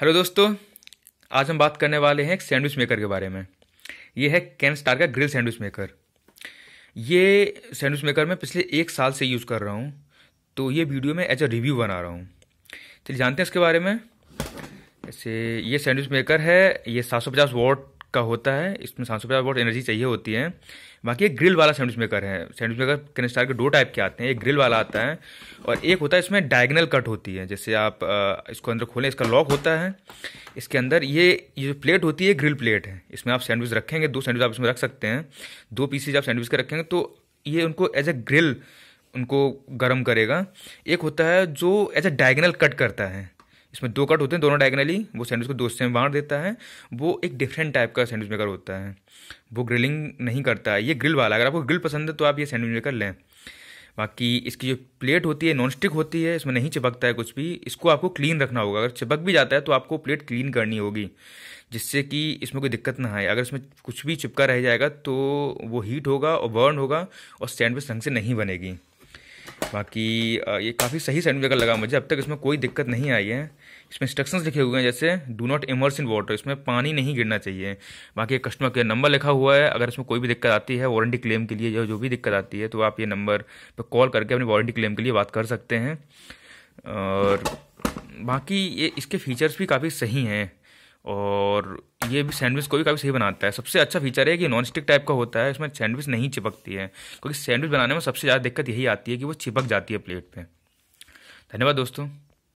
hello दोस्तों आज हम बात करने वाले हैं एक सैंडविच मेकर के बारे में ये है कैन स्टार का ग्रिल सैंडविच मेकर ये सैंडविच मेकर मैं पिछले एक साल से यूज़ कर रहा हूँ तो ये वीडियो में एज अ रिव्यू बना रहा हूँ चलिए जानते हैं इसके बारे में जैसे ये सैंडविच मेकर है ये 750 वॉट का होता है इसमें सात सौ पचास वोट एनर्जी चाहिए होती है बाकी एक ग्रिल वाला सैंडविच मेकर है सैंडविच मेकर कैनस्टार के दो टाइप के आते हैं एक ग्रिल वाला आता है और एक होता है इसमें डायगनल कट होती है जैसे आप इसको अंदर खोलें इसका लॉक होता है इसके अंदर ये ये जो प्लेट होती है ग्रिल प्लेट है इसमें आप सैंडविच रखेंगे दो सैंडविच आप इसमें रख सकते हैं दो पीसेज आप सैंडविच के रखेंगे तो ये उनको एज ए ग्रिल उनको गर्म करेगा एक होता है जो एज ए डायगनल कट करता है इसमें दो कट होते हैं दोनों डायगनली वो सैंडविच को दो से में बांट देता है वो एक डिफरेंट टाइप का सैंडविच मेकर होता है वो ग्रिलिंग नहीं करता है ये ग्रिल वाला अगर आपको ग्रिल पसंद है तो आप ये सैंडविच मेकर लें बाकी इसकी जो प्लेट होती है नॉन स्टिक होती है इसमें नहीं चिपकता है कुछ भी इसको आपको क्लीन रखना होगा अगर चिपक भी जाता है तो आपको प्लेट क्लीन करनी होगी जिससे कि इसमें कोई दिक्कत ना आए अगर इसमें कुछ भी चिपका रह जाएगा तो वो हीट होगा और बर्न होगा और सैंडविच ढंग से नहीं बनेगी बाकी ये काफ़ी सही सैंडविच बेकर लगा मुझे अब तक इसमें कोई दिक्कत नहीं आई है इसमें इंस्ट्रक्शंस लिखे हुए हैं जैसे do not immerse in water इसमें पानी नहीं गिरना चाहिए बाकी कस्टमर केयर नंबर लिखा हुआ है अगर इसमें कोई भी दिक्कत आती है वारंटी क्लेम के लिए या जो भी दिक्कत आती है तो आप ये नंबर पर कॉल करके अपनी वारंटी क्लेम के लिए बात कर सकते हैं और बाकी ये इसके फीचर्स भी काफ़ी सही हैं और ये भी सैंडविच को भी काफ़ी सही बनाता है सबसे अच्छा फीचर है कि नॉन स्टिक टाइप का होता है इसमें सैंडविच नहीं चिपकती है क्योंकि सैंडविच बनाने में सबसे ज़्यादा दिक्कत यही आती है कि वो चिपक जाती है प्लेट पर धन्यवाद दोस्तों